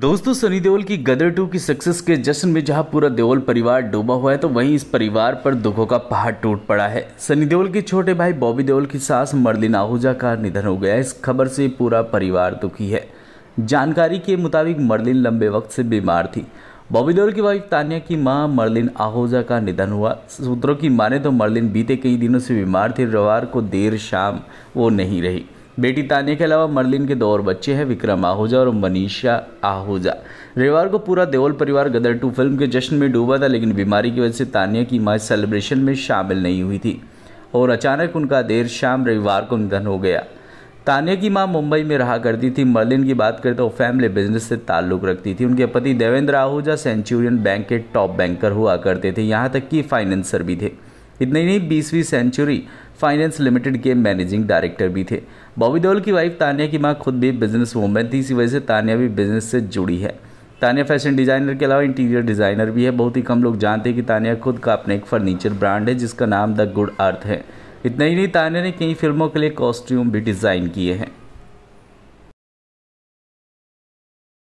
दोस्तों सनी देओल की गदर टू की सक्सेस के जश्न में जहां पूरा देओल परिवार डूबा हुआ है तो वहीं इस परिवार पर दुखों का पहाड़ टूट पड़ा है सनी देओल के छोटे भाई बॉबी देओल की सास मर्लिन आहूजा का निधन हो गया इस खबर से पूरा परिवार दुखी है जानकारी के मुताबिक मर्लिन लंबे वक्त से बीमार थी बॉबी देओल की वाइफ तानिया की माँ मर्लिन आहूजा का निधन हुआ सूत्रों की माने तो मर्लिन बीते कई दिनों से बीमार थी रविवार को देर शाम वो नहीं रही बेटी तानिया के अलावा मरलिन के दो और बच्चे हैं विक्रम आहूजा और मनीषा आहूजा रविवार को पूरा देओल परिवार गदर टू फिल्म के जश्न में डूबा था लेकिन बीमारी की वजह से तानिया की माँ सेलिब्रेशन में शामिल नहीं हुई थी और अचानक उनका देर शाम रविवार को निधन हो गया तानिया की माँ मुंबई में रहा करती थी मर्लिन की बात करें तो फैमिली बिजनेस से ताल्लुक़ रखती थी उनके पति देवेंद्र आहूजा सेंचुरियन बैंक के टॉप बैंकर हुआ करते थे यहाँ तक कि फाइनेंसर भी थे इतने ही नहीं बीसवीं सेंचुरी फाइनेंस लिमिटेड के मैनेजिंग डायरेक्टर भी थे बॉबी देओल की वाइफ तानिया की माँ खुद भी बिजनेस वूमेन थी इसी वजह से तानिया भी बिजनेस से जुड़ी है तानिया फैशन डिज़ाइनर के अलावा इंटीरियर डिज़ाइनर भी है बहुत ही कम लोग जानते हैं कि तानिया खुद का अपना एक फर्नीचर ब्रांड है जिसका नाम द गुड अर्थ है इतना ही नहीं तानिया ने कई फिल्मों के लिए कॉस्ट्यूम भी डिज़ाइन किए हैं